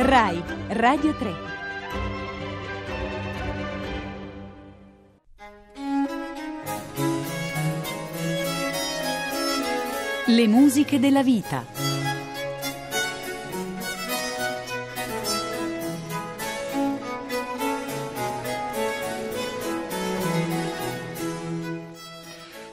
RAI Radio 3 Le musiche della vita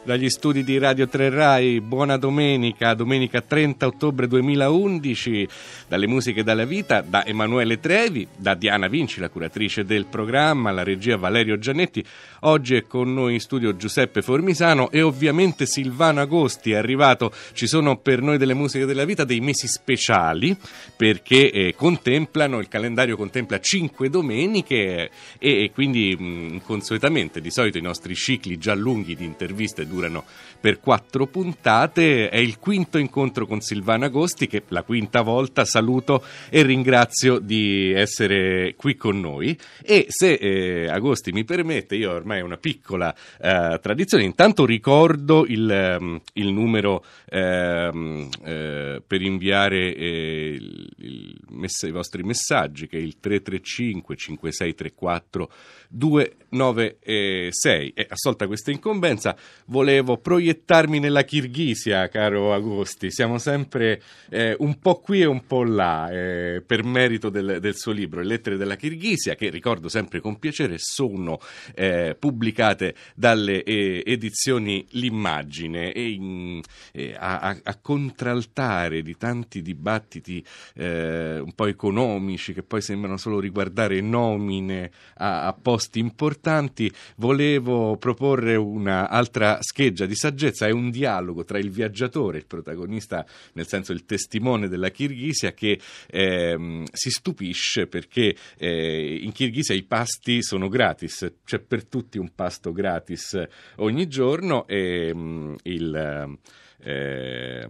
dagli studi di Radio 3 Rai. Buona domenica, domenica 30 ottobre 2011, dalle musiche dalla vita, da Emanuele Trevi, da Diana Vinci, la curatrice del programma, la regia Valerio Giannetti. Oggi è con noi in studio Giuseppe Formisano e ovviamente Silvano Agosti è arrivato. Ci sono per noi delle musiche della vita dei mesi speciali perché eh, contemplano, il calendario contempla 5 domeniche e, e quindi mh, mm, consuetamente di solito i nostri cicli già lunghi di interviste durano per quattro puntate. È il quinto incontro con Silvana Agosti che la quinta volta saluto e ringrazio di essere qui con noi. E se eh, Agosti mi permette, io ormai ho una piccola eh, tradizione, intanto ricordo il, ehm, il numero ehm, eh, per inviare eh, il, il mess- i vostri messaggi che è il 335 5634 296 e assolta questa incombenza. Vol- volevo proiettarmi nella Kirghisia, caro Agosti. Siamo sempre eh, un po' qui e un po' là, eh, per merito del, del, suo libro, Lettere della Kirghisia, che ricordo sempre con piacere sono eh, pubblicate dalle eh, edizioni L'Immagine e, in, eh, a, a, contraltare di tanti dibattiti eh, un po' economici che poi sembrano solo riguardare nomine a, a posti importanti, volevo proporre un'altra scrittura scheggia di saggezza è un dialogo tra il viaggiatore, il protagonista, nel senso il testimone della Kirghisia, che ehm, si stupisce perché eh, in Kirghisia i pasti sono gratis, c'è per tutti un pasto gratis ogni giorno e ehm, mh, il, eh,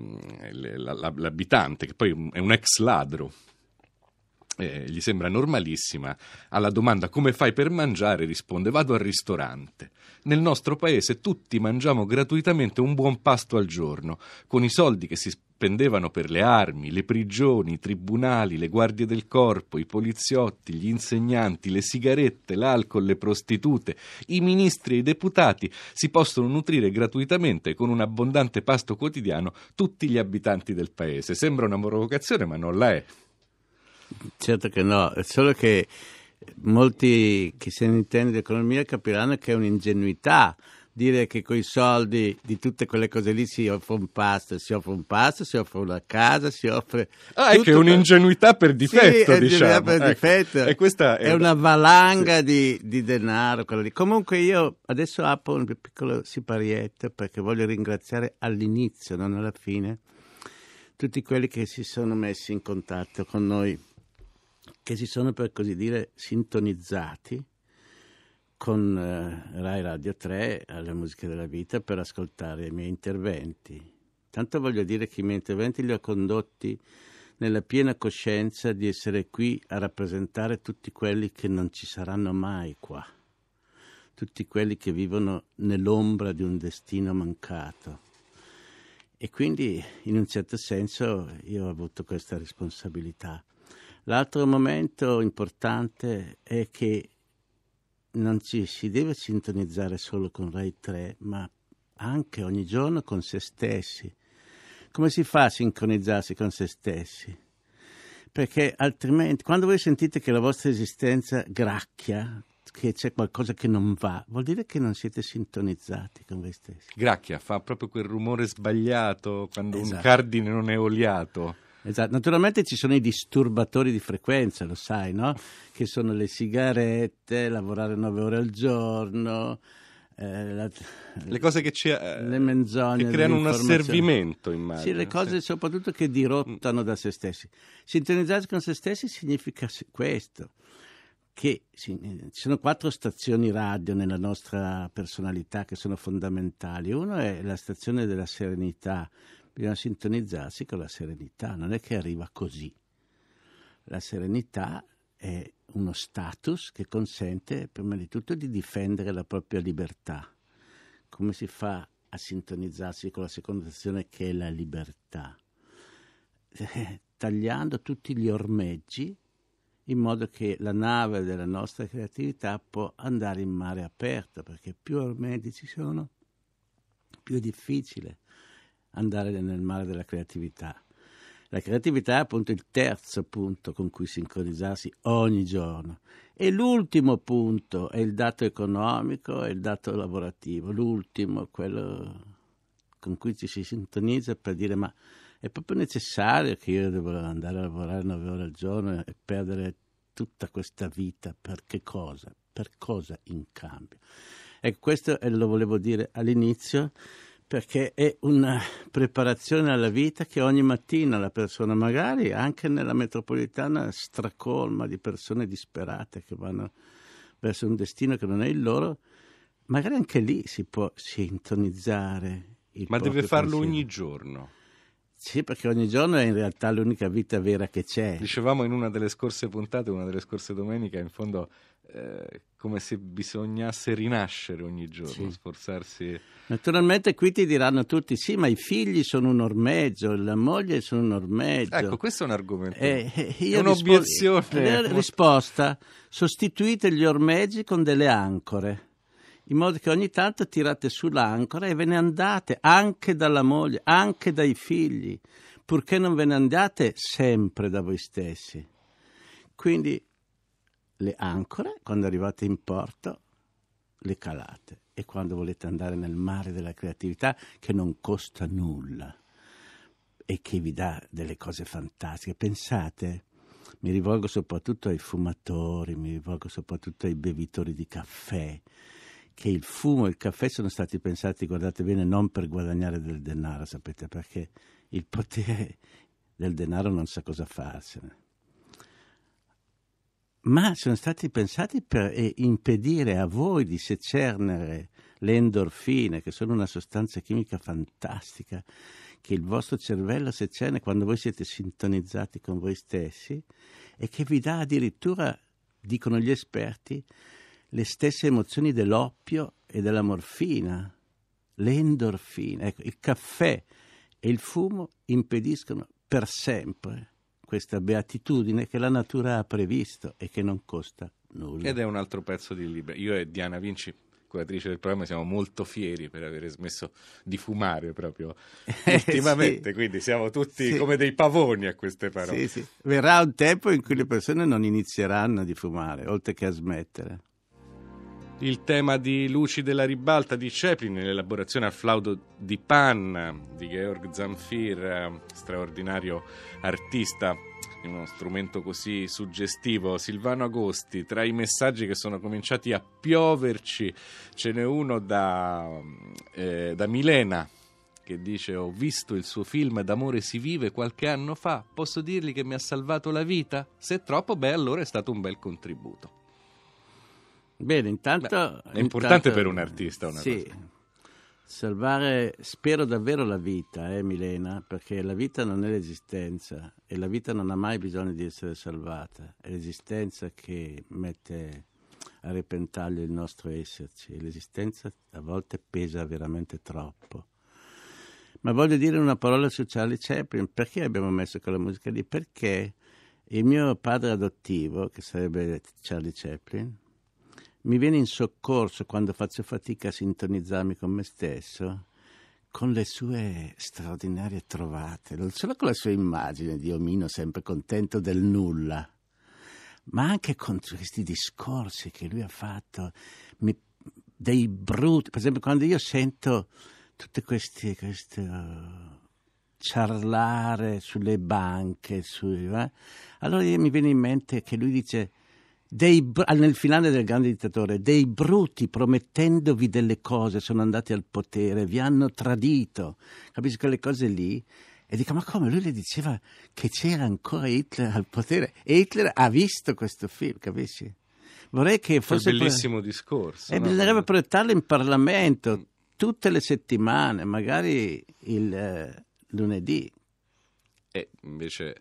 l'abitante, che poi è un ex ladro, eh, gli sembra normalissima, alla domanda come fai per mangiare risponde vado al ristorante. Nel nostro paese tutti mangiamo gratuitamente un buon pasto al giorno, con i soldi che si spendevano per le armi, le prigioni, i tribunali, le guardie del corpo, i poliziotti, gli insegnanti, le sigarette, l'alcol, le prostitute, i ministri e i deputati si possono nutrire gratuitamente con un abbondante pasto quotidiano tutti gli abitanti del paese. Sembra una provocazione ma non la è. Certo che no, è solo che molti che se ne intendono di economia capiranno che è un'ingenuità dire che con i soldi di tutte quelle cose lì si offre un pasto, si offre un pasto, si offre una casa, si offre... Ah, è che è un'ingenuità per difetto, sì, diciamo. per ecco. difetto. E questa è, è una valanga sì. di, di, denaro. Comunque io adesso apro un piccolo siparietto perché voglio ringraziare all'inizio, non alla fine, tutti quelli che si sono messi in contatto con noi che si sono per così dire sintonizzati con eh, Rai Radio 3 alle musiche della vita per ascoltare i miei interventi. Tanto voglio dire che i miei interventi li ho condotti nella piena coscienza di essere qui a rappresentare tutti quelli che non ci saranno mai qua, tutti quelli che vivono nell'ombra di un destino mancato. E quindi in un certo senso io ho avuto questa responsabilità. L'altro momento importante è che non ci si deve sintonizzare solo con Rai 3, ma anche ogni giorno con se stessi. Come si fa a sincronizzarsi con se stessi? Perché altrimenti, quando voi sentite che la vostra esistenza gracchia, che c'è qualcosa che non va, vuol dire che non siete sintonizzati con voi stessi. Gracchia fa proprio quel rumore sbagliato quando esatto. un cardine non è oliato. Esatto. Naturalmente ci sono i disturbatori di frequenza, lo sai, no? Che sono le sigarette, lavorare 9 ore al giorno. Eh, la, le cose che ci eh, le menzogne che creano un asservimento immagino sì, le cose sì. soprattutto che dirottano da se stessi sintonizzarsi con se stessi significa questo che ci sono quattro stazioni radio nella nostra personalità che sono fondamentali. Uno è la stazione della serenità, bisogna sintonizzarsi con la serenità, non è che arriva così. La serenità è uno status che consente prima di tutto di difendere la propria libertà. Come si fa a sintonizzarsi con la seconda azione che è la libertà? Eh, tagliando tutti gli ormeggi in modo che la nave della nostra creatività può andare in mare aperto, perché più ormeggi ci sono, più è difficile andare nel mare della creatività. La creatività è appunto il terzo punto con cui sincronizzarsi ogni giorno. E l'ultimo punto è il dato economico e il dato lavorativo. L'ultimo, quello con cui ci si sintonizza per dire ma è proprio necessario che io devo andare a lavorare 9 ore al giorno e perdere tutta questa vita per che cosa? Per cosa in cambio? Ecco, questo lo volevo dire all'inizio perché è una preparazione alla vita che ogni mattina la persona, magari anche nella metropolitana stracolma di persone disperate che vanno verso un destino che non è il loro, magari anche lì si può sintonizzare. Il Ma deve farlo pensiero. ogni giorno. Sì, perché ogni giorno è in realtà l'unica vita vera che c'è. Dicevamo in una delle scorse puntate, una delle scorse domeniche, in fondo eh, come se bisognasse rinascere ogni giorno, sì. sforzarsi. Naturalmente qui ti diranno tutti: sì, ma i figli sono un ormeggio, la moglie sono un ormeggio. Ecco, questo è un argomento. Eh, eh è un'obiezione. Rispo- eh, risposta: sostituite gli ormeggi con delle ancore in modo che ogni tanto tirate su l'ancora e ve ne andate anche dalla moglie, anche dai figli, purché non ve ne andate sempre da voi stessi. Quindi le ancore, quando arrivate in porto, le calate e quando volete andare nel mare della creatività che non costa nulla e che vi dà delle cose fantastiche, pensate mi rivolgo soprattutto ai fumatori, mi rivolgo soprattutto ai bevitori di caffè, che il fumo e il caffè sono stati pensati, guardate bene, non per guadagnare del denaro, sapete perché il potere del denaro non sa cosa farsene. Ma sono stati pensati per impedire a voi di secernere le endorfine, che sono una sostanza chimica fantastica che il vostro cervello secerne quando voi siete sintonizzati con voi stessi e che vi dà addirittura, dicono gli esperti, le stesse emozioni dell'oppio e della morfina, le endorfine. Ecco, il caffè e il fumo impediscono per sempre questa beatitudine che la natura ha previsto e che non costa nulla. Ed è un altro pezzo di libro. Io e Diana Vinci curatrice del programma, siamo molto fieri per aver smesso di fumare proprio eh, ultimamente, sì. quindi siamo tutti sì. come dei pavoni a queste parole. Sì, Verrà un tempo in cui le persone non inizieranno di fumare, oltre che a smettere il tema di Luci della ribalta di Chaplin nell'elaborazione al flauto di Pan di Georg Zamfir, straordinario artista in uno strumento così suggestivo. Silvano Agosti, tra i messaggi che sono cominciati a pioverci, ce n'è uno da, eh, da Milena che dice ho visto il suo film D'amore si vive qualche anno fa, posso dirgli che mi ha salvato la vita? Se è troppo, beh allora è stato un bel contributo. Bene, intanto... Beh, è importante intanto, per un artista una sì, cosa. Salvare, spero davvero la vita, eh, Milena, perché la vita non è l'esistenza e la vita non ha mai bisogno di essere salvata. È l'esistenza che mette a repentaglio il nostro esserci l'esistenza a volte pesa veramente troppo. Ma voglio dire una parola su Charlie Chaplin, perché abbiamo messo quella musica lì? Perché il mio padre adottivo, che sarebbe Charlie Chaplin, mi viene in soccorso quando faccio fatica a sintonizzarmi con me stesso con le sue straordinarie trovate, non solo con la sua immagine di omino sempre contento del nulla, ma anche con questi discorsi che lui ha fatto, mi, dei brutti, per esempio quando io sento tutte queste, queste uh, charlare sulle banche, su, eh, allora mi viene in mente che lui dice dei, nel finale del grande dittatore, dei bruti promettendovi delle cose sono andati al potere, vi hanno tradito. Capisci quelle cose lì? E dico, ma come? Lui le diceva che c'era ancora Hitler al potere e Hitler ha visto questo film, capisci? Vorrei che fosse... Un bellissimo pre... discorso. E eh, no? bisognerebbe mm. proiettarlo in Parlamento tutte le settimane, magari il eh, lunedì. E invece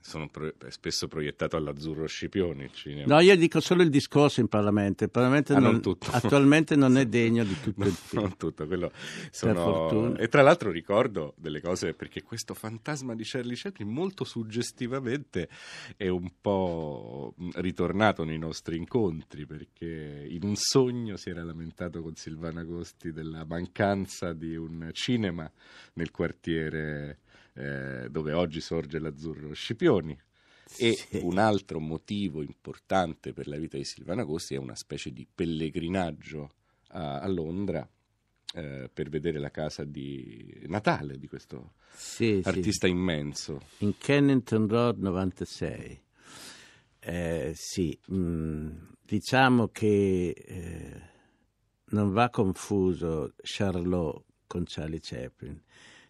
sono pro- spesso proiettato all'azzurro Scipioni. Il cinema. No, io dico solo il discorso in Parlamento. Il Parlamento ah, non, non attualmente non è degno di tutto no, il film. Non tutto, quello sono... E tra l'altro ricordo delle cose perché questo fantasma di Charlie Chaplin molto suggestivamente è un po' mm, ritornato nei nostri incontri perché in un sogno si era lamentato con Silvana Agosti della mancanza di un cinema nel quartiere eh, dove oggi sorge l'Azzurro Scipioni. E sì. un altro motivo importante per la vita di Silvana Agosti è una specie di pellegrinaggio a, a Londra eh, per vedere la casa di Natale di questo sì, artista sì. immenso. In Kennington Road 96. Eh, sì, mh, mm, diciamo che eh, non va confuso Charlot con Charlie Chaplin.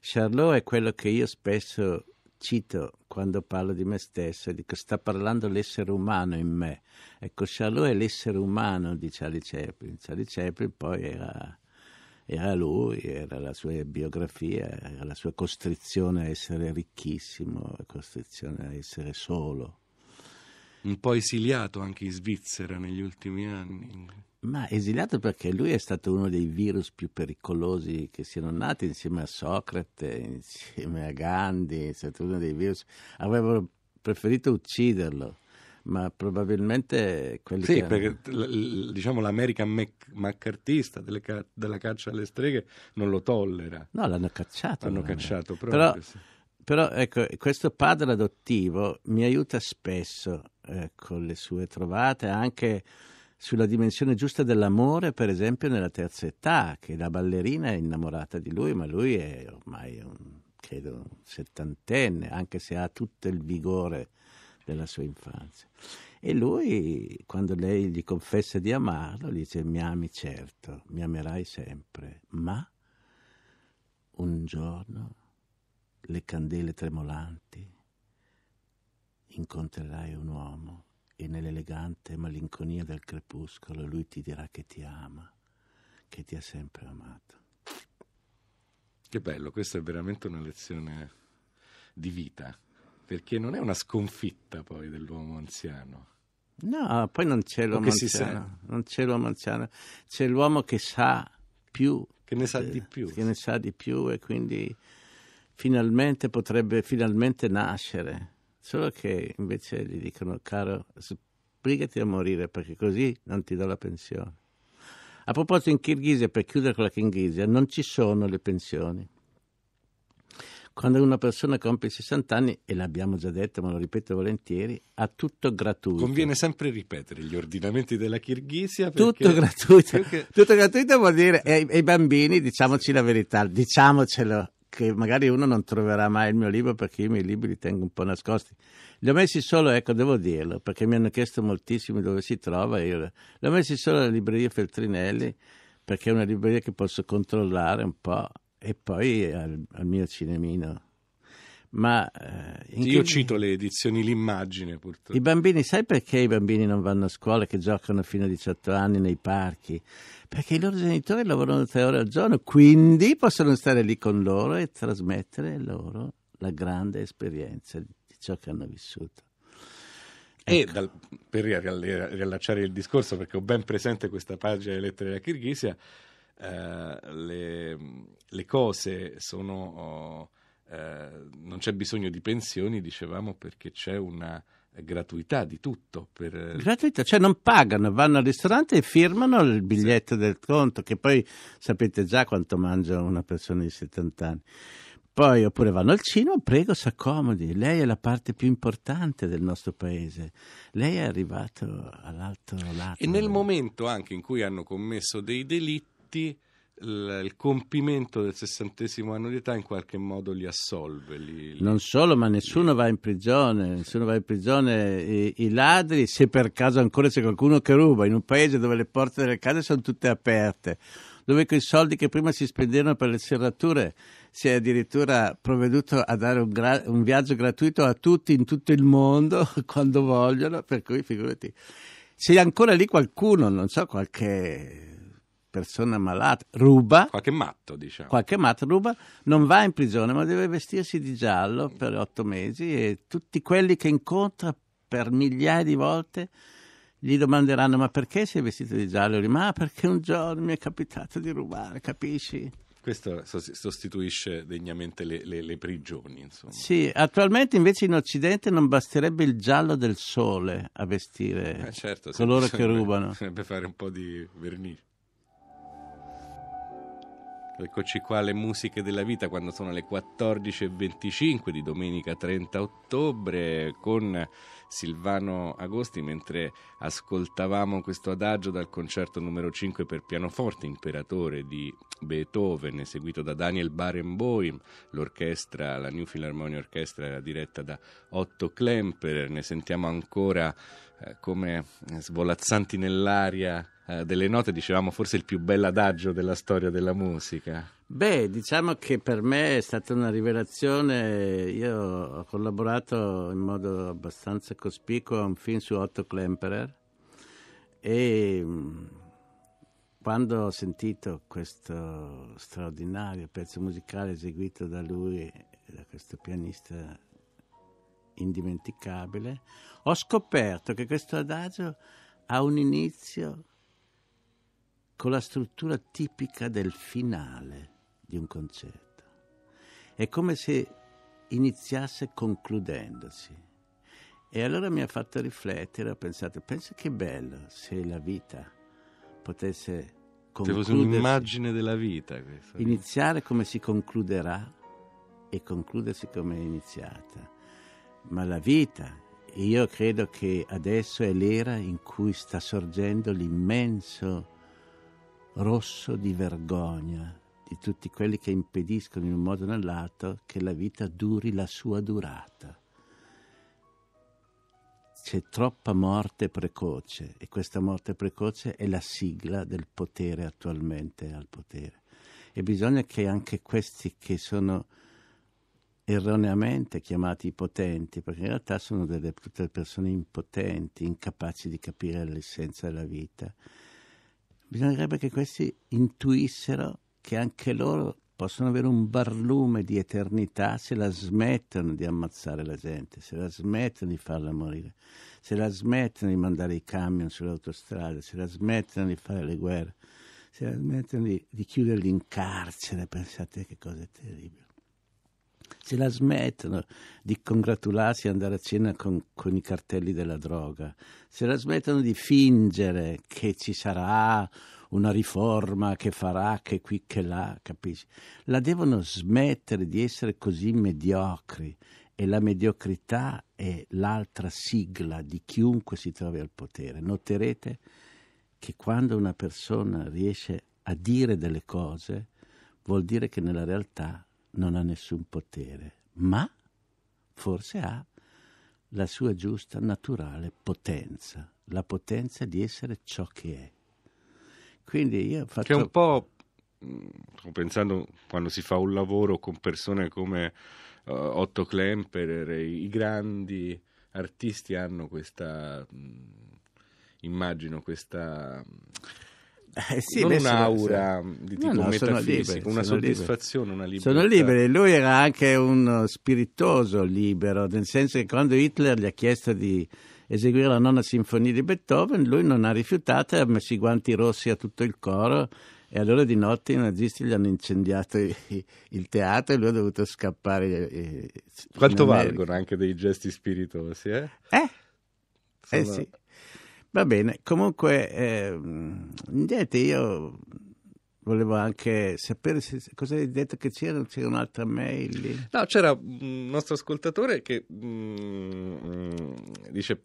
Charlot è quello che io spesso cito quando parlo di me stesso, dico sta parlando l'essere umano in me. Ecco, Charlot è l'essere umano di Charlie Chaplin. Charlie Chaplin poi era, era lui, era la sua biografia, era la sua costrizione a essere ricchissimo, la costrizione a essere solo. Un po' esiliato anche in Svizzera negli ultimi anni. Ma esiliato perché lui è stato uno dei virus più pericolosi che siano nati insieme a Socrate, insieme a Gandhi, è stato uno dei virus. Avrebbero preferito ucciderlo ma probabilmente quelli sì, che... perché diciamo l'American Mac- maccartista ca- della caccia alle streghe non lo tollera. No, l'hanno cacciato. L'hanno cacciato proprio, però, sì. però, ecco, questo padre adottivo mi aiuta spesso eh, con le sue trovate, anche sulla dimensione giusta dell'amore, per esempio, nella terza età, che la ballerina è innamorata di lui, ma lui è ormai un, credo un settantenne, anche se ha tutto il vigore della sua infanzia. E lui, quando lei gli confessa di amarlo, gli dice mi ami certo, mi amerai sempre, ma un giorno le candele tremolanti incontrerai un uomo e nell'elegante malinconia del crepuscolo lui ti dirà che ti ama, che ti ha sempre amato. Che bello, questa è veramente una lezione di vita, perché non è una sconfitta poi dell'uomo anziano. No, poi non c'è l'uomo anziano, non c'è l'uomo anziano, c'è l'uomo che sa più. Che ne sa di eh, più. Che ne sa di più e quindi finalmente potrebbe finalmente nascere Solo che invece gli dicono, caro, sbrigati a morire perché così non ti do la pensione. A proposito, in Kirghizia per chiudere con la Kirghizia non ci sono le pensioni. Quando una persona compie 60 anni, e l'abbiamo già detto, ma lo ripeto volentieri, ha tutto gratuito. Conviene sempre ripetere gli ordinamenti della Kirghisia. Tutto gratuito. Perché... Tutto gratuito vuol dire, e i bambini, diciamoci la verità, diciamocelo che magari uno non troverà mai il mio libro perché io i miei libri li tengo un po' nascosti. Li ho messi solo, ecco, devo dirlo, perché mi hanno chiesto moltissimi dove si trova. Io li ho messi solo alla libreria Feltrinelli perché è una libreria che posso controllare un po' e poi al, al mio cinemino ma... Eh, Io che... cito le edizioni L'Immagine, purtroppo. I bambini, sai perché i bambini non vanno a scuola, che giocano fino a 18 anni nei parchi? Perché i loro genitori lavorano tre ore al giorno, quindi possono stare lì con loro e trasmettere loro la grande esperienza di ciò che hanno vissuto. E ecco. dal, per riallacciare il discorso, perché ho ben presente questa pagina delle lettere della Kirghizia, eh, le, le, cose sono... Oh, eh, non c'è bisogno di pensioni, dicevamo, perché c'è una gratuità di tutto. Per... Eh, gratuità, cioè non pagano, vanno al ristorante e firmano il biglietto sì. del conto, che poi sapete già quanto mangia una persona di 70 anni. Poi, oppure vanno al cinema, prego, si accomodi, Lei è la parte più importante del nostro paese. Lei è arrivato all'altro lato. E nel momento anche in cui hanno commesso dei delitti, il compimento del sessantesimo anno di età in qualche modo li assolve. Li, li, non solo, ma nessuno li... va in prigione, nessuno va in prigione. I, I, ladri, se per caso ancora c'è qualcuno che ruba, in un paese dove le porte delle case sono tutte aperte, dove quei soldi che prima si spendevano per le serrature si è addirittura provveduto a dare un, gra- un viaggio gratuito a tutti in tutto il mondo quando vogliono, per cui figurati. Se ancora lì qualcuno, non so, qualche persona malata ruba. Qualche matto, diciamo. Qualche matto ruba, non va in prigione, ma deve vestirsi di giallo per otto mesi e tutti quelli che incontra per migliaia di volte gli domanderanno ma perché sei vestito di giallo? Lui, ma perché un giorno mi è capitato di rubare, capisci? Questo sostituisce degnamente le, le, le prigioni. Insomma. Sì, attualmente invece in Occidente non basterebbe il giallo del sole a vestire eh certo, coloro che rubano. Bisognerebbe fare un po' di vernice. Eccoci qua le musiche della vita quando sono le 14.25 di domenica 30 ottobre con Silvano Agosti mentre ascoltavamo questo adagio dal concerto numero 5 per pianoforte imperatore di Beethoven eseguito da Daniel Barenboim l'orchestra, la New Philharmonia Orchestra era diretta da Otto Klemperer ne sentiamo ancora eh, come svolazzanti nell'aria eh, delle note dicevamo forse il più bel adagio della storia della musica. Beh, diciamo che per me è stata una rivelazione. Io ho collaborato in modo abbastanza cospicuo a un film su Otto Klemperer e mm, quando ho sentito questo straordinario pezzo musicale eseguito da lui, da questo pianista indimenticabile, ho scoperto che questo adagio ha un inizio con la struttura tipica del finale di un concerto. È come se iniziasse concludendosi. E allora mi ha fatto riflettere, ho pensato, pensa che bello se la vita potesse concludersi. Cioè, un'immagine della vita. Questa. Iniziare come si concluderà e concludersi come è iniziata. Ma la vita, io credo che adesso è l'era in cui sta sorgendo l'immenso rosso di vergogna di tutti quelli che impediscono in un modo o nell'altro che la vita duri la sua durata. C'è troppa morte precoce e questa morte precoce è la sigla del potere attualmente al potere. E bisogna che anche questi che sono erroneamente chiamati potenti, perché in realtà sono delle, tutte persone impotenti, incapaci di capire l'essenza della vita, Bisognerebbe che questi intuissero che anche loro possono avere un barlume di eternità se la smettono di ammazzare la gente, se la smettono di farla morire, se la smettono di mandare i camion sulle autostrade, se la smettono di fare le guerre, se la smettono di, di chiuderli in carcere, pensate che cosa è terribile se la smettono di congratularsi e andare a cena con, con, i cartelli della droga, se la smettono di fingere che ci sarà una riforma che farà che qui che là, capisci? La devono smettere di essere così mediocri e la mediocrità è l'altra sigla di chiunque si trovi al potere. Noterete che quando una persona riesce a dire delle cose, vuol dire che nella realtà non ha nessun potere, ma forse ha la sua giusta, naturale potenza, la potenza di essere ciò che è. Quindi io faccio... Che è un po', mm, sto pensando quando si fa un lavoro con persone come uh, Otto Klemperer, i grandi artisti hanno questa, mh, mm, immagino, questa... Mh, eh sì, non un'aura sono... di tipo no, no, metafisico, liberi, una soddisfazione, liberi. una libertà. Sono liberi, lui era anche uno spiritoso libero, nel senso che quando Hitler gli ha chiesto di eseguire la nona sinfonia di Beethoven, lui non ha rifiutato, ha messo i guanti rossi a tutto il coro e allora di notte i nazisti gli hanno incendiato il teatro e lui ha dovuto scappare. Eh, Quanto valgono anche dei gesti spiritosi, eh? Eh, eh Sono... eh sì. Va bene, comunque, eh, niente, io volevo anche sapere se, cosa hai detto che c'era, c'era un'altra mail lì. No, c'era un nostro ascoltatore che mh, mm, dice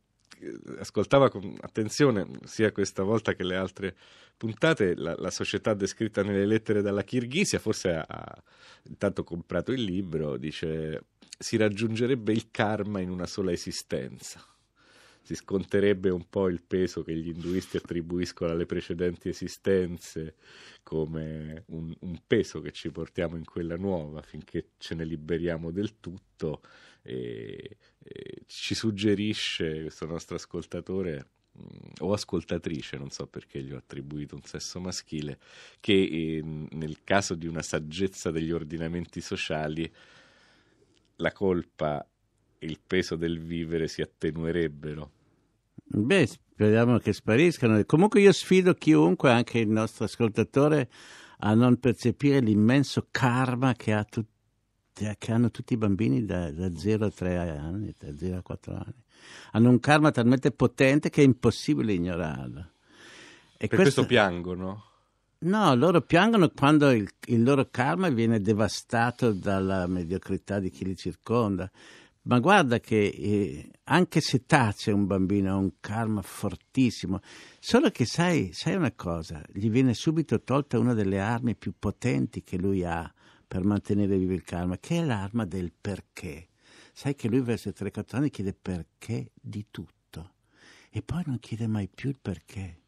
ascoltava con attenzione sia questa volta che le altre puntate la, la società descritta nelle lettere dalla Kirghizia, forse ha, ha intanto comprato il libro dice si raggiungerebbe il karma in una sola esistenza si sconterebbe un po' il peso che gli induisti attribuiscono alle precedenti esistenze come un, un peso che ci portiamo in quella nuova finché ce ne liberiamo del tutto e, e ci suggerisce questo nostro ascoltatore mm, o ascoltatrice, non so perché gli ho attribuito un sesso maschile, che ehm, nel caso di una saggezza degli ordinamenti sociali la colpa il peso del vivere si attenuerebbero? Beh, speriamo che spariscano. Comunque io sfido chiunque, anche il nostro ascoltatore, a non percepire l'immenso karma che, ha tut- che hanno tutti i bambini da, da 0 a 3 anni, da 0 a 4 anni. Hanno un karma talmente potente che è impossibile ignorarlo. E per questo, questo piangono? No, loro piangono quando il, il loro karma viene devastato dalla mediocrità di chi li circonda ma guarda che eh, anche se tace un bambino ha un karma fortissimo, solo che sai, sai una cosa, gli viene subito tolta una delle armi più potenti che lui ha per mantenere vivo il karma, che è l'arma del perché. Sai che lui verso i 3-4 anni chiede perché di tutto e poi non chiede mai più il perché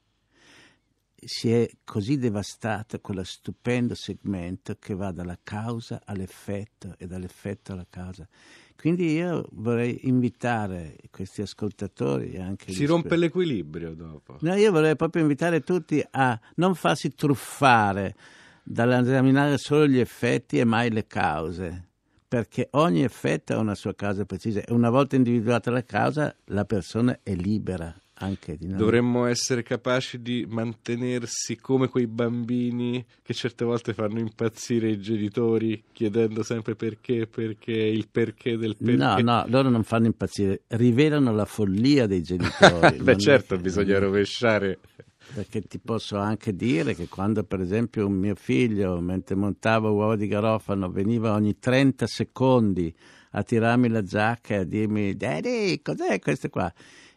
si è così devastato quello stupendo segmento che va dalla causa all'effetto e dall'effetto alla causa. Quindi io vorrei invitare questi ascoltatori anche... Si rompe sper- l'equilibrio dopo. No, io vorrei proprio invitare tutti a non farsi truffare dall'esaminare solo gli effetti e mai le cause perché ogni effetto ha una sua causa precisa e una volta individuata la causa la persona è libera Dovremmo essere capaci di mantenersi come quei bambini che certe volte fanno impazzire i genitori chiedendo sempre perché, perché, il perché del perché. No, no, loro non fanno impazzire, rivelano la follia dei genitori. Beh, certo, è... bisogna rovesciare. Perché ti posso anche dire che quando, per esempio, un mio figlio, mentre montava uova di garofano, veniva ogni 30 secondi a tirarmi la giacca e a dirmi: Daddy, cos'è questo qua?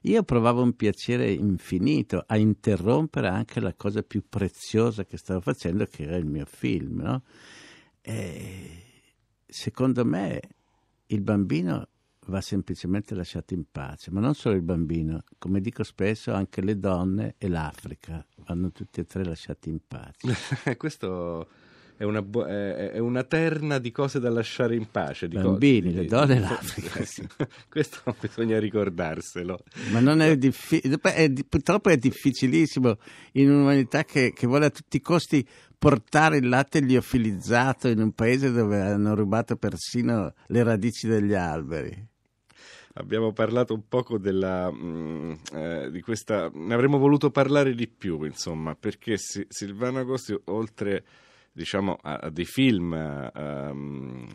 Io provavo un piacere infinito a interrompere anche la cosa più preziosa che stavo facendo, che era il mio film. No? secondo me il bambino va semplicemente lasciato in pace, ma non solo il bambino, come dico spesso anche le donne e l'Africa vanno tutti e tre lasciati in pace. Questo è una, è una, terna di cose da lasciare in pace. I Bambini, co- le eh, donne e eh, l'Africa. Sì. Questo bisogna ricordarselo. Ma non è difficile, purtroppo è difficilissimo in un'umanità che, che vuole a tutti i costi portare il latte liofilizzato in un paese dove hanno rubato persino le radici degli alberi abbiamo parlato un poco della, mh, mm, eh, di questa, ne avremmo voluto parlare di più, insomma, perché si, Silvano Agosti, oltre diciamo, a, a dei film um,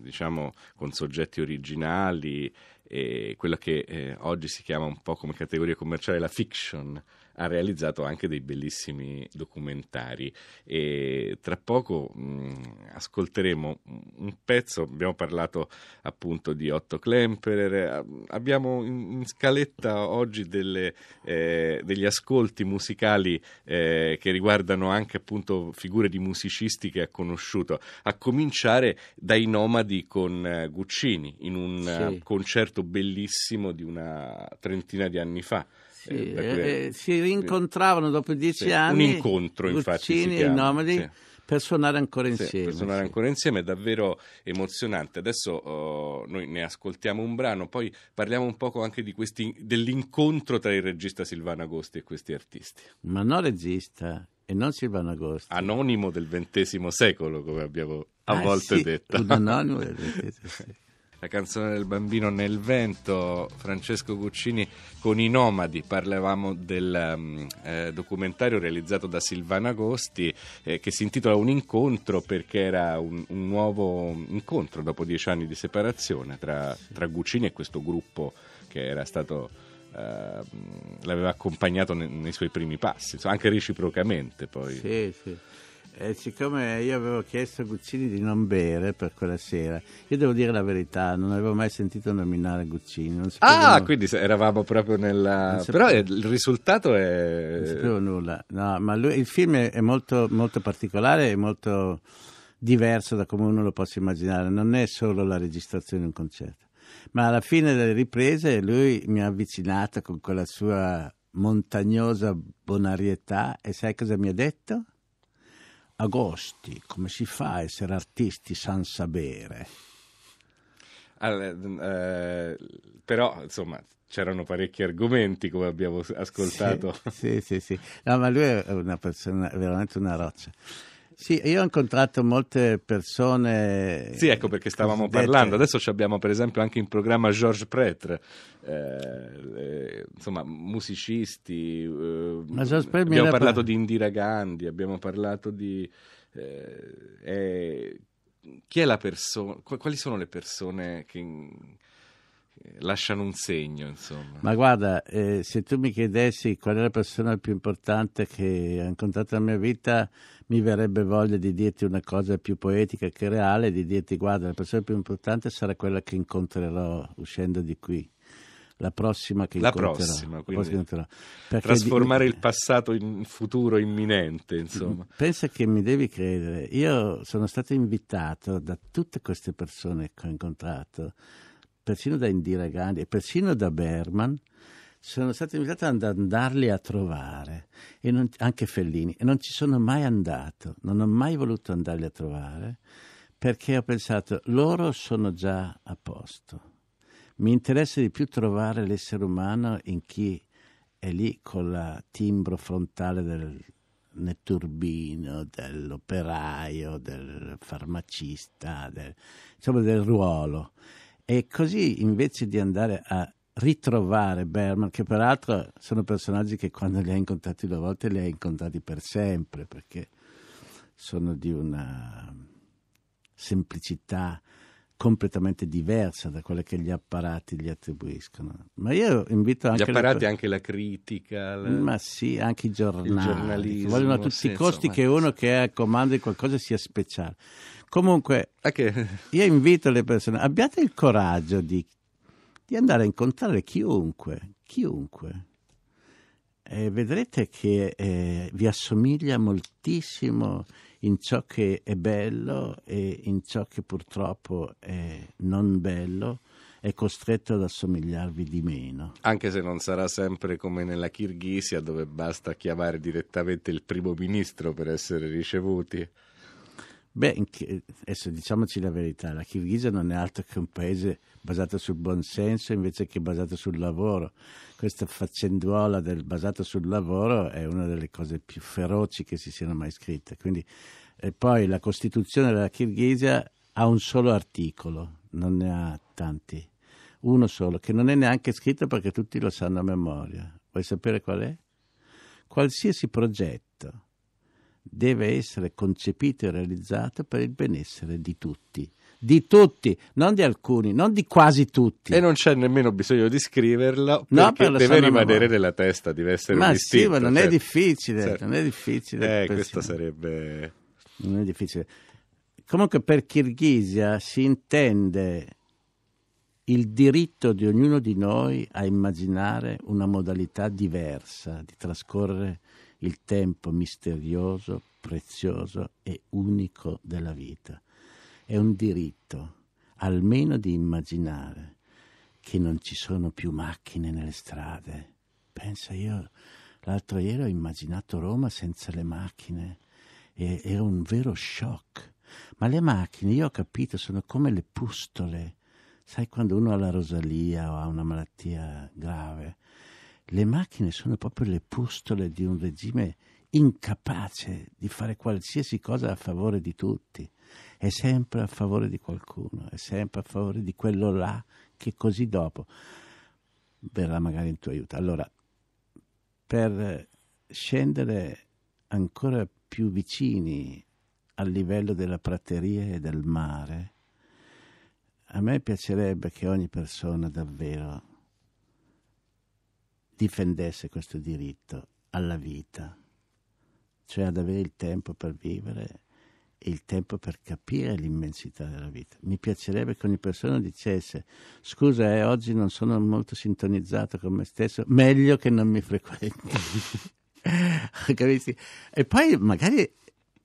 diciamo, con soggetti originali e quella che eh, oggi si chiama un po' come categoria commerciale la fiction, ha realizzato anche dei bellissimi documentari. E tra poco mh, mm, ascolteremo un pezzo, abbiamo parlato appunto di Otto Klemperer, eh, abbiamo in, in scaletta oggi delle, eh, degli ascolti musicali eh, che riguardano anche appunto figure di musicisti che ha conosciuto, a cominciare dai Nomadi con eh, Guccini in un sì. Eh, concerto bellissimo di una trentina di anni fa. Sì, eh, eh, eh, si rincontravano dopo dieci sì, anni. Un incontro, infatti. Guccini e Nomadi. Sì. Per suonare ancora insieme. per suonare ancora insieme è davvero emozionante. Adesso oh, noi ne ascoltiamo un brano, poi parliamo un poco anche questi, dell'incontro tra il regista Silvano Agosti e questi artisti. Ma non regista, e non Silvano Agosti. Anonimo del XX secolo, come abbiamo a ah, volte sì, detto. Un anonimo del XX secolo. la canzone del bambino nel vento, Francesco Guccini con i nomadi, parlavamo del um, eh, documentario realizzato da Silvana Agosti eh, che si intitola Un incontro perché era un, un, nuovo incontro dopo dieci anni di separazione tra, tra Guccini e questo gruppo che era stato ehm, l'aveva accompagnato nei, nei, suoi primi passi, anche reciprocamente poi. Sì, sì eh, siccome io avevo chiesto a Guccini di non bere per quella sera, io devo dire la verità, non avevo mai sentito nominare Guccini. ah, nulla. quindi eravamo proprio nella... Però il risultato è... Non sapevo nulla, no, ma lui, il film è molto, molto particolare e molto diverso da come uno lo possa immaginare, non è solo la registrazione di un concerto. Ma alla fine delle riprese lui mi ha avvicinato con quella sua montagnosa bonarietà e sai cosa mi ha detto? agosti, come si fa a essere artisti senza sapere? Allora, eh, però, insomma, c'erano parecchi argomenti come abbiamo ascoltato. Sì, sì, sì. sì. No, ma lui è una persona, veramente una roccia. Sì, io ho incontrato molte persone. Sì, ecco perché stavamo parlando. Adesso abbiamo per esempio anche in programma Georges Pretre, eh, eh insomma, musicisti. Eh, abbiamo parlato di Indira Gandhi, abbiamo parlato di. Eh, chi è la persona? Quali sono le persone che lasciano un segno, insomma. Ma guarda, eh, se tu mi chiedessi qual è la persona più importante che ho incontrato nella mia vita, mi verrebbe voglia di dirti una cosa più poetica che reale, di dirti guarda, la persona più importante sarà quella che incontrerò uscendo di qui. La prossima che la incontrerò. Prossima, quindi, la prossima incontrerò. Trasformare di... il eh, passato in futuro imminente, insomma. Pensa che mi devi credere. Io sono stato invitato da tutte queste persone che ho incontrato persino da Indira Gandhi e persino da Berman, sono stato invitato ad andarli a trovare, non, anche Fellini, e non ci sono mai andato, non ho mai voluto andarli a trovare, perché ho pensato, loro sono già a posto. Mi interessa di più trovare l'essere umano in chi è lì con la timbro frontale del netturbino, dell'operaio, del farmacista, del, insomma del ruolo. E così invece di andare a ritrovare Berman, che peraltro sono personaggi che quando li hai incontrati due volte li hai incontrati per sempre, perché sono di una semplicità completamente diversa da quella che gli apparati gli attribuiscono. Ma io invito anche... Gli apparati, la... anche la critica. La... Ma sì, anche i giornali. Vogliono a tutti i costi che uno che è a comando di qualcosa sia speciale. Comunque, okay. Ah, io invito le persone, abbiate il coraggio di, di andare a incontrare chiunque, chiunque. E vedrete che eh, vi assomiglia moltissimo in ciò che è bello e in ciò che purtroppo è non bello è costretto ad assomigliarvi di meno. Anche se non sarà sempre come nella Kirghizia dove basta chiamare direttamente il primo ministro per essere ricevuti. Beh, adesso diciamoci la verità, la Kirghizia non è altro che un paese basato sul buonsenso invece che basato sul lavoro. Questa faccenduola del basato sul lavoro è una delle cose più feroci che si siano mai scritte. Quindi, e eh, poi la Costituzione della Kirghizia ha un solo articolo, non ne ha tanti. Uno solo, che non è neanche scritto perché tutti lo sanno a memoria. Vuoi sapere qual è? Qualsiasi progetto deve essere concepito e realizzato per il benessere di tutti. Di tutti, non di alcuni, non di quasi tutti. E non c'è nemmeno bisogno di scriverlo no, perché deve rimanere nella testa, deve essere ma distinto. Sì, ma non, certo. è difficile, certo. non è difficile. Eh, questo sarebbe... Non è difficile. Comunque per Kirghizia si intende il diritto di ognuno di noi a immaginare una modalità diversa di trascorrere il tempo misterioso, prezioso e unico della vita. È un diritto, almeno di immaginare, che non ci sono più macchine nelle strade. Pensa io, l'altro ieri ho immaginato Roma senza le macchine. E, era un vero shock. Ma le macchine, io ho capito, sono come le pustole. Sai quando uno ha la rosalia o ha una malattia grave? le macchine sono proprio le pustole di un regime incapace di fare qualsiasi cosa a favore di tutti, è sempre a favore di qualcuno, è sempre a favore di quello là che così dopo verrà magari in tuo aiuto. Allora, per scendere ancora più vicini al livello della prateria e del mare, a me piacerebbe che ogni persona davvero difendesse questo diritto alla vita, cioè ad avere il tempo per vivere e il tempo per capire l'immensità della vita. Mi piacerebbe che ogni persona dicesse scusa, eh, oggi non sono molto sintonizzato con me stesso, meglio che non mi frequenti. E poi magari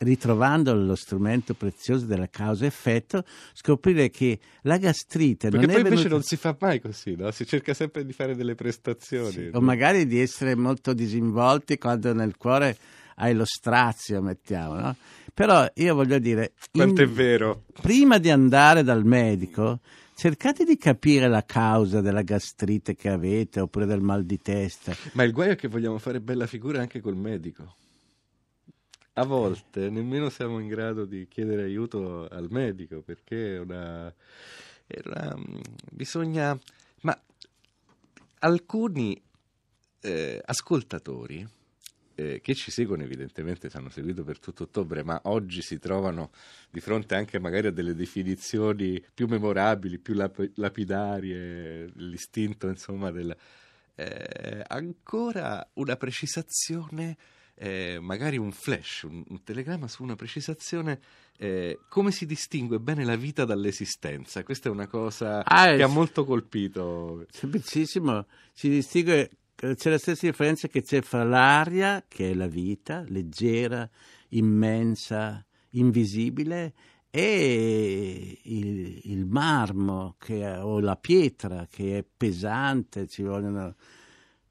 ritrovando lo strumento prezioso della causa-effetto, scoprire che la gastrite Perché non è Perché poi invece non si fa mai così, no? Si cerca sempre di fare delle prestazioni. Sì, no? O magari di essere molto disinvolti quando nel cuore hai lo strazio, mettiamo, no? Però io voglio dire... Quanto in... è vero. Prima di andare dal medico cercate di capire la causa della gastrite che avete oppure del mal di testa. Ma il guaio è che vogliamo fare bella figura anche col medico a volte nemmeno siamo in grado di chiedere aiuto al medico perché è una, è una mm, bisogna ma alcuni eh, ascoltatori eh, che ci seguono evidentemente ci hanno seguito per tutto ottobre ma oggi si trovano di fronte anche magari a delle definizioni più memorabili più lap- lapidarie l'istinto insomma del eh, ancora una precisazione eh, magari un flash, un, un, telegramma su una precisazione. Eh, come si distingue bene la vita dall'esistenza? Questa è una cosa ah, che ha molto colpito. Semplicissimo, si distingue, eh, c'è la stessa differenza che c'è fra l'aria, che è la vita, leggera, immensa, invisibile, e il, il marmo che, o la pietra che è pesante, ci vogliono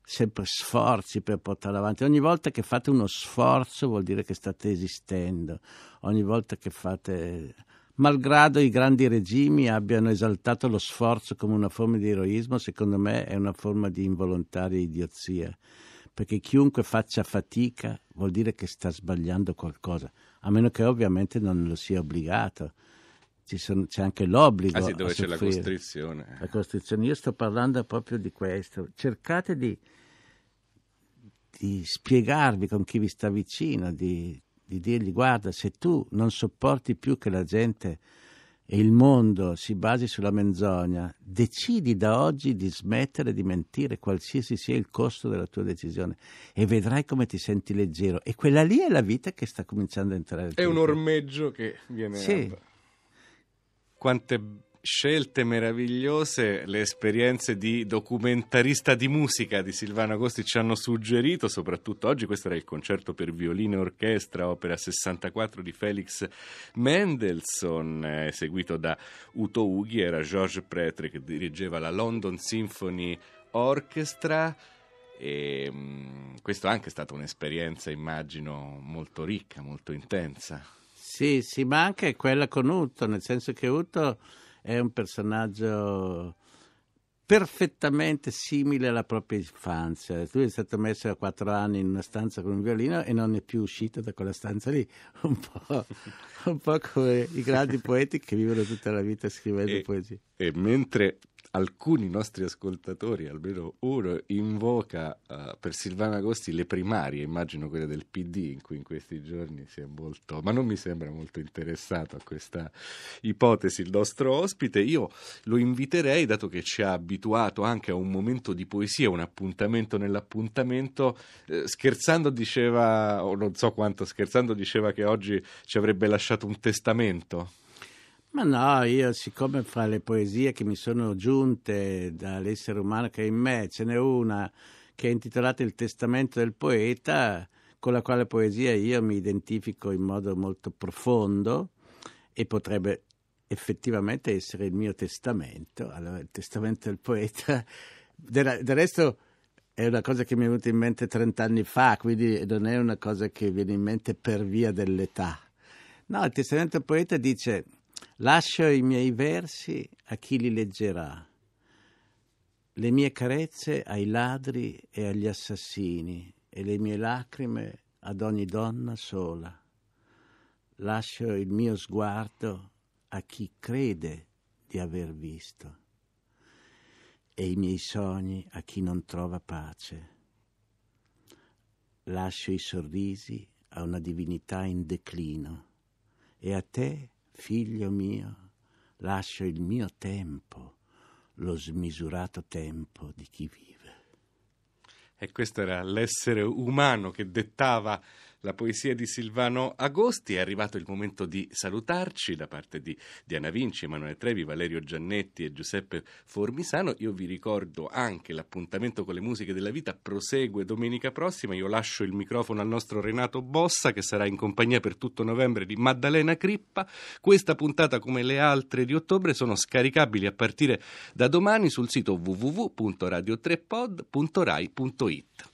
sempre sforzi per portare avanti. Ogni volta che fate uno sforzo vuol dire che state esistendo, ogni volta che fate... Malgrado i grandi regimi abbiano esaltato lo sforzo come una forma di eroismo, secondo me è una forma di involontaria idiozia, perché chiunque faccia fatica vuol dire che sta sbagliando qualcosa, a meno che ovviamente non lo sia obbligato sono, c'è anche l'obbligo. Ah sì, dove c'è la costrizione. La costrizione. Io sto parlando proprio di questo. Cercate di, di spiegarvi con chi vi sta vicino, di, di dirgli guarda, se tu non sopporti più che la gente e il mondo si basi sulla menzogna, decidi da oggi di smettere di mentire, qualsiasi sia il costo della tua decisione, e vedrai come ti senti leggero. E quella lì è la vita che sta cominciando a entrare. È un ormeggio che viene. Sì. Alta quante scelte meravigliose le esperienze di documentarista di musica di Silvano Agosti ci hanno suggerito, soprattutto oggi. Questo era il concerto per violino e orchestra, opera 64 di Felix Mendelssohn, eseguito da Uto Ughi. Era Georges Pretre che dirigeva la London Symphony Orchestra. E, mh, mm, questo anche è stata un'esperienza, immagino, molto ricca, molto intensa. Sì, sì, ma anche quella con Uto, nel senso che Uto è un personaggio perfettamente simile alla propria infanzia. Lui è stato messo a quattro anni in una stanza con un violino e non è più uscito da quella stanza lì, un po', un po come i grandi poeti che vivono tutta la vita scrivendo e, poesie. E mentre alcuni nostri ascoltatori, almeno uno, invoca uh, per Silvana Agosti le primarie, immagino quelle del PD, in cui in questi giorni si è molto, ma non mi sembra molto interessato a questa ipotesi il nostro ospite. Io lo inviterei, dato che ci ha abituato anche a un momento di poesia, un appuntamento nell'appuntamento, eh, scherzando diceva, o non so quanto scherzando, diceva che oggi ci avrebbe lasciato un testamento. Ma no, io siccome fra le poesie che mi sono giunte dall'essere umano che è in me ce n'è una che è intitolata Il testamento del poeta, con la quale poesia io mi identifico in modo molto profondo e potrebbe effettivamente essere il mio testamento, allora il testamento del poeta. Del, del resto è una cosa che mi è venuta in mente 30 anni fa, quindi non è una cosa che viene in mente per via dell'età. No, il testamento del poeta dice Lascio i miei versi a chi li leggerà, le mie carezze ai ladri e agli assassini e le mie lacrime ad ogni donna sola. Lascio il mio sguardo a chi crede di aver visto e i miei sogni a chi non trova pace. Lascio i sorrisi a una divinità in declino e a te Figlio mio, lascio il mio tempo, lo smisurato tempo di chi vive. E questo era l'essere umano che dettava la poesia di Silvano Agosti. È arrivato il momento di salutarci da parte di Diana Vinci, Emanuele Trevi, Valerio Giannetti e Giuseppe Formisano. Io vi ricordo anche l'appuntamento con le musiche della vita prosegue domenica prossima. Io lascio il microfono al nostro Renato Bossa che sarà in compagnia per tutto novembre di Maddalena Crippa. Questa puntata, come le altre di ottobre, sono scaricabili a partire da domani sul sito www.radio3pod.rai.it.